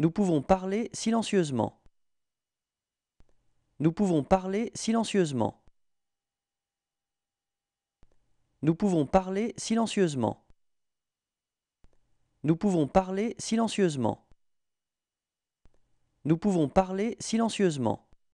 Nous pouvons parler silencieusement. Nous pouvons parler silencieusement. Nous pouvons parler silencieusement. Nous pouvons parler silencieusement. Nous pouvons parler silencieusement.